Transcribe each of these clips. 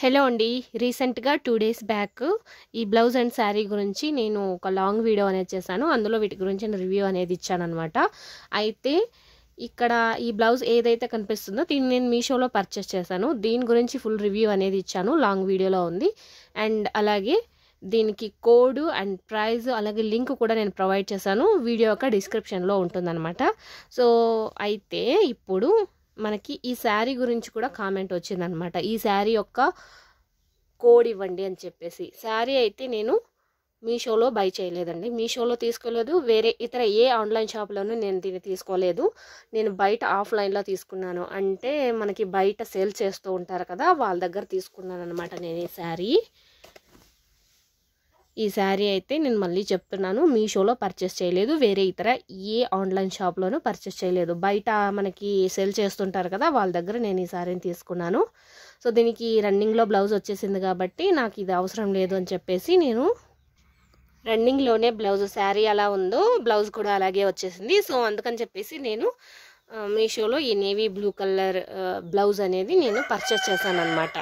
hello అండి రీసెంట్గా two days back ఈ బ్లౌజ్ అండ్ శారీ గురించి నేను ఒక లాంగ్ వీడియో అనేది చేశాను అందులో వీటి గురించి నేను రివ్యూ అనేది ఇచ్చానమాట అయితే ఇక్కడ ఈ బ్లౌజ్ ఏదైతే కనిపిస్తుందో దీన్ని నేను మీషోలో పర్చేస్ చేశాను దీని గురించి ఫుల్ రివ్యూ అనేది ఇచ్చాను లాంగ్ వీడియోలో ఉంది అండ్ అలాగే దీనికి కోడ్ అండ్ ప్రైజ్ అలాగే లింక్ కూడా నేను ప్రొవైడ్ చేశాను వీడియో యొక్క డిస్క్రిప్షన్లో ఉంటుందన్నమాట సో అయితే ఇప్పుడు మనకి ఈ శారీ గురించి కూడా కామెంట్ వచ్చిందనమాట ఈ శారీ యొక్క కోడ్ ఇవ్వండి అని చెప్పేసి శారీ అయితే నేను మీషోలో బై చేయలేదండి మీషోలో తీసుకోలేదు వేరే ఇతర ఏ ఆన్లైన్ షాప్లోనూ నేను దీన్ని తీసుకోలేదు నేను బయట ఆఫ్లైన్లో తీసుకున్నాను అంటే మనకి బయట సేల్ చేస్తూ ఉంటారు కదా వాళ్ళ దగ్గర తీసుకున్నాను అనమాట నేను ఈ శారీ ఈ శారీ అయితే నేను మళ్ళీ చెప్తున్నాను మీషోలో పర్చేస్ చేయలేదు వేరే ఇతర ఏ ఆన్లైన్ షాప్లోనూ పర్చేస్ చేయలేదు బయట మనకి సేల్ చేస్తుంటారు కదా వాళ్ళ దగ్గర నేను ఈ శారీని తీసుకున్నాను సో దీనికి రన్నింగ్లో బ్లౌజ్ వచ్చేసింది కాబట్టి నాకు ఇది అవసరం లేదు అని చెప్పేసి నేను రన్నింగ్లోనే బ్లౌజ్ శారీ అలా ఉందో బ్లౌజ్ కూడా అలాగే వచ్చేసింది సో అందుకని చెప్పేసి నేను మీషోలో ఈ నేవీ బ్లూ కలర్ బ్లౌజ్ అనేది నేను పర్చేస్ చేశాను అనమాట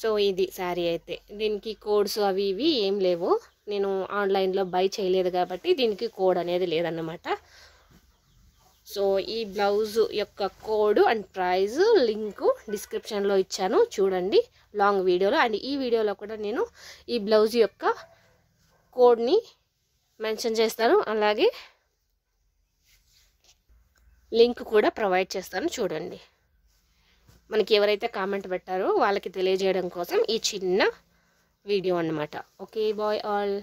సో ఇది శారీ అయితే దీనికి కోడ్స్ అవి ఇవి ఏం లేవు నేను ఆన్లైన్లో బై చేయలేదు కాబట్టి దీనికి కోడ్ అనేది లేదన్నమాట సో ఈ బ్లౌజ్ యొక్క కోడ్ అండ్ ప్రైజ్ లింకు డిస్క్రిప్షన్లో ఇచ్చాను చూడండి లాంగ్ వీడియోలో అండ్ ఈ వీడియోలో కూడా నేను ఈ బ్లౌజ్ యొక్క కోడ్ని మెన్షన్ చేస్తాను అలాగే లింక్ కూడా ప్రొవైడ్ చేస్తాను చూడండి మనకి ఎవరైతే కామెంట్ పెట్టారో వాళ్ళకి తెలియజేయడం కోసం ఈ చిన్న వీడియో అనమాట ఓకే బాయ్ ఆల్